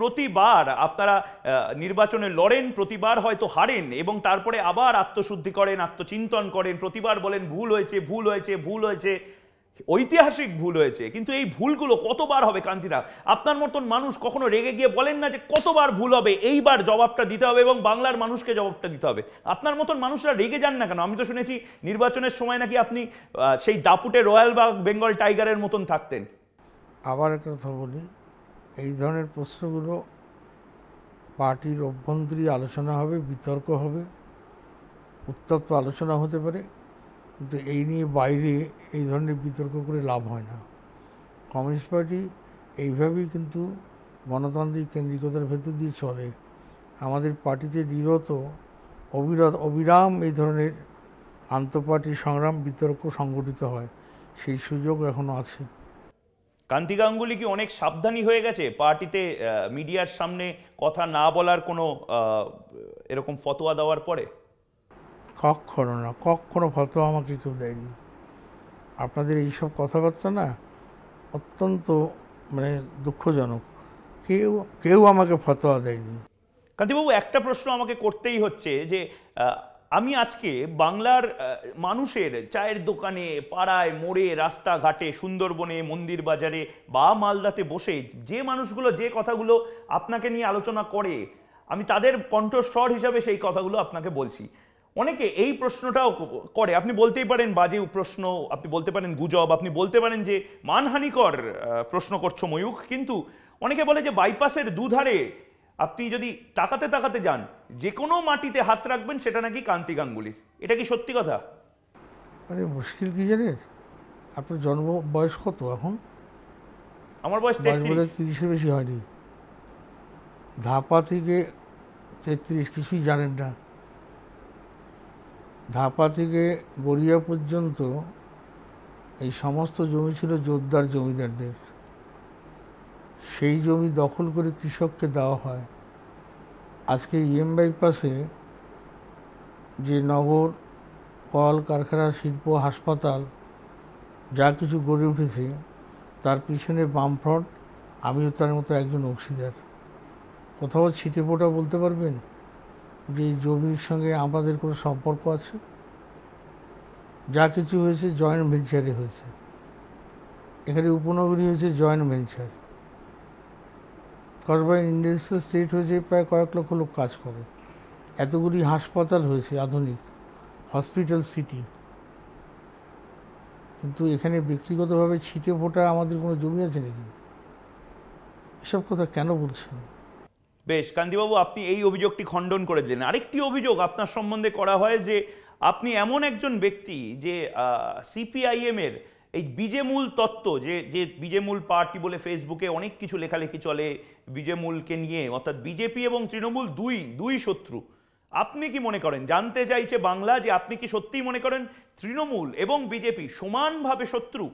প্রতিবার আপনারা নির্বাচনে লড়েন প্রতিবার হয়তো হারেন এবং তারপরে আবার আত্মশুদ্ধি করেন আত্মচিন্তন করেন প্রতিবার বলেন ভুল হয়েছে ভুল হয়েছে ভুল হয়েছে ঐতিহাসিক ভুল হয়েছে কিন্তু এই ভুলগুলো কতবার হবে কান্তিদা আপনার মতন মানুষ কখনো রেগে গিয়ে বলেন না যে কতবার ভুল হবে এইবার জবাবটা দিতে হবে এবং বাংলার মানুষকে জবাবটা দিতে হবে আপনার মতন মানুষরা রেগে যান না কেন আমি তো শুনেছি নির্বাচনের সময় নাকি আপনি সেই দাপুটে রয়্যাল বা বেঙ্গল টাইগারের মতন থাকতেন আবার একটা কথা বলি এই ধরনের প্রশ্নগুলো পার্টির অভ্যন্তরীণ আলোচনা হবে বিতর্ক হবে উত্তপ্ত আলোচনা হতে পারে কিন্তু এই নিয়ে বাইরে এই ধরনের বিতর্ক করে লাভ হয় না কমিউনিস্ট পার্টি এইভাবেই কিন্তু গণতান্ত্রিক কেন্দ্রিকতার ভেতর দিয়ে চলে আমাদের পার্টিতে নিরত অবিরত অবিরাম এই ধরনের আন্তঃপার্টি সংগ্রাম বিতর্ক সংগঠিত হয় সেই সুযোগ এখনও আছে কান্তি গাঙ্গুলি কি অনেক সাবধানী হয়ে গেছে পার্টিতে মিডিয়ার সামনে কথা না বলার কোনো এরকম ফতোয়া দেওয়ার পরে কখনো না কখনো ফতোয়া আমাকে কেউ দেয়নি আপনাদের এইসব কথাবার্তা না অত্যন্ত মানে দুঃখজনক কেউ কেউ আমাকে ফতোয়া দেয়নি কান্তিবাবু একটা প্রশ্ন আমাকে করতেই হচ্ছে যে আমি আজকে বাংলার মানুষের চায়ের দোকানে পাড়ায় মোড়ে রাস্তাঘাটে সুন্দরবনে মন্দির বাজারে বা মালদাতে বসে যে মানুষগুলো যে কথাগুলো আপনাকে নিয়ে আলোচনা করে আমি তাদের কণ্ঠস্বর হিসাবে সেই কথাগুলো আপনাকে বলছি অনেকে এই প্রশ্নটাও করে আপনি বলতেই পারেন বাজে প্রশ্ন আপনি বলতে পারেন গুজব আপনি বলতে পারেন যে মানহানিকর প্রশ্ন করছো ময়ূখ কিন্তু অনেকে বলে যে বাইপাসের দুধারে আপনি যদি তাকাতে তাকাতে যান যে কোনো মাটিতে হাত রাখবেন সেটা নাকি কান্তি গাঙ্গুলির এটা কি সত্যি কথা আরে মুশকিল কি জানেন আপনার জন্ম বয়স কত এখন আমার বয়স তিরিশের বেশি হয়নি ধাপা থেকে তেত্রিশ কিছুই জানেন না ধাপা থেকে গড়িয়া পর্যন্ত এই সমস্ত জমি ছিল জোরদার জমিদারদের সেই জমি দখল করে কৃষককে দেওয়া হয় আজকে ইএম বাইপাসে যে নগর কল কারখানা শিল্প হাসপাতাল যা কিছু গড়ে উঠেছে তার পিছনে বামফ্রন্ট আমিও তার মতো একজন অংশীদার কোথাও ছিটে পোটা বলতে পারবেন যে জমির সঙ্গে আমাদের কোনো সম্পর্ক আছে যা কিছু হয়েছে জয়েন্ট ভেঞ্চারে হয়েছে এখানে উপনগরী হয়েছে joint venture Kasba industrial estate হয়েছে প্রায় কয়েক লক্ষ লোক কাজ করে এতগুলি হাসপাতাল হয়েছে আধুনিক হসপিটাল সিটি কিন্তু এখানে ব্যক্তিগতভাবে ছিটে ফোটা আমাদের কোনো জমি আছে নাকি এসব কথা কেন বলছেন বেশ কান্দিবাবু আপনি এই অভিযোগটি খণ্ডন করে দিলেন আরেকটি অভিযোগ আপনার সম্বন্ধে করা হয় যে আপনি এমন একজন ব্যক্তি যে সিপিআইএমের এর এই বিজেমূল তত্ত্ব যে যে বিজেমূল পার্টি বলে ফেসবুকে অনেক কিছু লেখালেখি চলে বিজেমূলকে নিয়ে অর্থাৎ বিজেপি এবং তৃণমূল দুই দুই শত্রু আপনি কি মনে করেন জানতে চাইছে বাংলা যে আপনি কি সত্যিই মনে করেন তৃণমূল এবং বিজেপি সমানভাবে শত্রু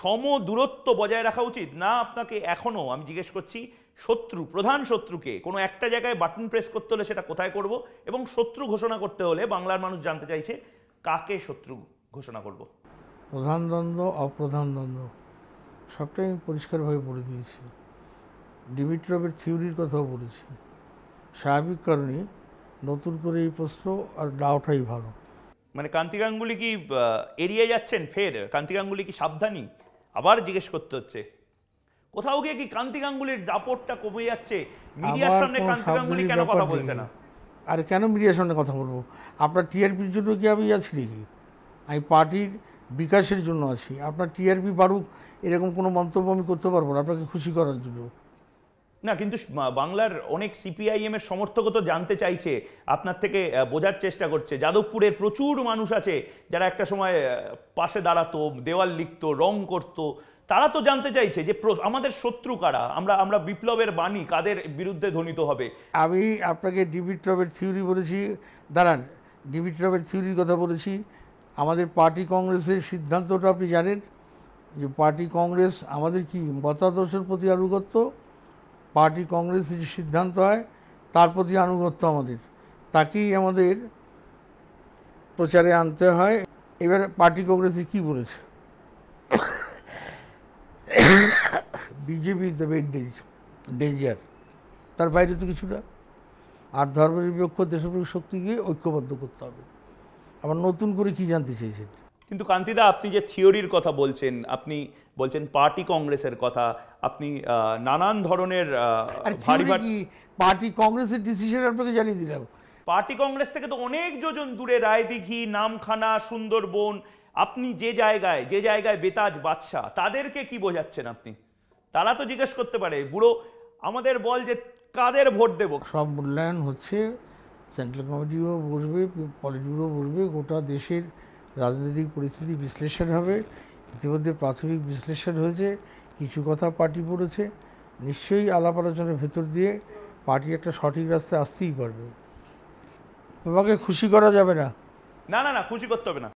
সম দূরত্ব বজায় রাখা উচিত না আপনাকে এখনও আমি জিজ্ঞেস করছি শত্রু প্রধান শত্রুকে কোনো একটা জায়গায় বাটন প্রেস করতে হলে সেটা কোথায় করব এবং শত্রু ঘোষণা করতে হলে বাংলার মানুষ জানতে চাইছে কাকে শত্রু ঘোষণা করব প্রধান দ্বন্দ্ব অপ্রধান দ্বন্দ্ব সবটাই আমি পরিষ্কারভাবে বলে দিয়েছি ডিমিট্রবের থিওরির কথাও বলেছি স্বাভাবিক কারণে নতুন করে এই প্রশ্ন আর ডাউটাই ভালো মানে কান্তি গাঙ্গুলি কি এড়িয়ে যাচ্ছেন ফের কান্তি গাঙ্গুলি কি সাবধানী আবার জিজ্ঞেস করতে হচ্ছে কোথাও গিয়ে কি কান্তি গাঙ্গুলির দাপটটা কমে যাচ্ছে মিডিয়ার সামনে কান্তি গাঙ্গুলি কেন কথা বলছে না আর কেন মিডিয়ার সামনে কথা বলবো আপনার টিআরপির জন্য কি আমি আছি নাকি আমি পার্টির বিকাশের জন্য আছি আপনার টিআরপি বাড়ুক এরকম কোনো মন্তব্য আমি করতে পারবো না আপনাকে খুশি করার জন্য না কিন্তু বাংলার অনেক সিপিআইএম এর সমর্থক তো জানতে চাইছে আপনার থেকে বোঝার চেষ্টা করছে যাদবপুরের প্রচুর মানুষ আছে যারা একটা সময় পাশে দাঁড়াতো দেওয়াল লিখত রং করত তারা তো জানতে চাইছে যে আমাদের শত্রু কারা আমরা আমরা বিপ্লবের বাণী কাদের বিরুদ্ধে ধ্বনিত হবে আমি আপনাকে ডিবিট্রবের থিওরি বলেছি দাঁড়ান ডিবিট্রবের থিওরির কথা বলেছি আমাদের পার্টি কংগ্রেসের সিদ্ধান্তটা আপনি জানেন যে পার্টি কংগ্রেস আমাদের কি মতাদর্শের প্রতি আনুগত্য পার্টি কংগ্রেসের যে সিদ্ধান্ত হয় তার প্রতি আনুগত্য আমাদের তাকেই আমাদের প্রচারে আনতে হয় এবার পার্টি কংগ্রেসে কি বলেছে বিজেপি দেবে ডেঞ্জার তার বাইরে তো কিছুটা আর ধর্মনিরপেক্ষ দেশপ্রেমিক শক্তিকে ঐক্যবদ্ধ করতে হবে আবার নতুন করে কি জানতে চেয়েছেন কিন্তু কান্তিদা আপনি যে থিওরির কথা বলছেন আপনি বলছেন পার্টি কংগ্রেসের কথা আপনি নানান ধরনের পার্টি কংগ্রেসের ডিসিশন আপনাকে জানিয়ে দিলাম পার্টি কংগ্রেস থেকে তো অনেক যোজন দূরে রায়দিঘি নামখানা সুন্দরবন আপনি যে জায়গায় যে জায়গায় বেতাজ বাদশাহ তাদেরকে কি বোঝাচ্ছেন আপনি তারা তো জিজ্ঞেস করতে পারে বুড়ো আমাদের বল যে কাদের ভোট দেব সব মূল্যায়ন হচ্ছে সেন্ট্রাল কমিটিও বসবে পলিটব্যুরো বসবে গোটা দেশের রাজনৈতিক পরিস্থিতি বিশ্লেষণ হবে ইতিমধ্যে প্রাথমিক বিশ্লেষণ হয়েছে কিছু কথা পার্টি পড়েছে নিশ্চয়ই আলাপ আলোচনার ভেতর দিয়ে পার্টি একটা সঠিক রাস্তায় আসতেই পারবে তোমাকে খুশি করা যাবে না না না না খুশি করতে হবে না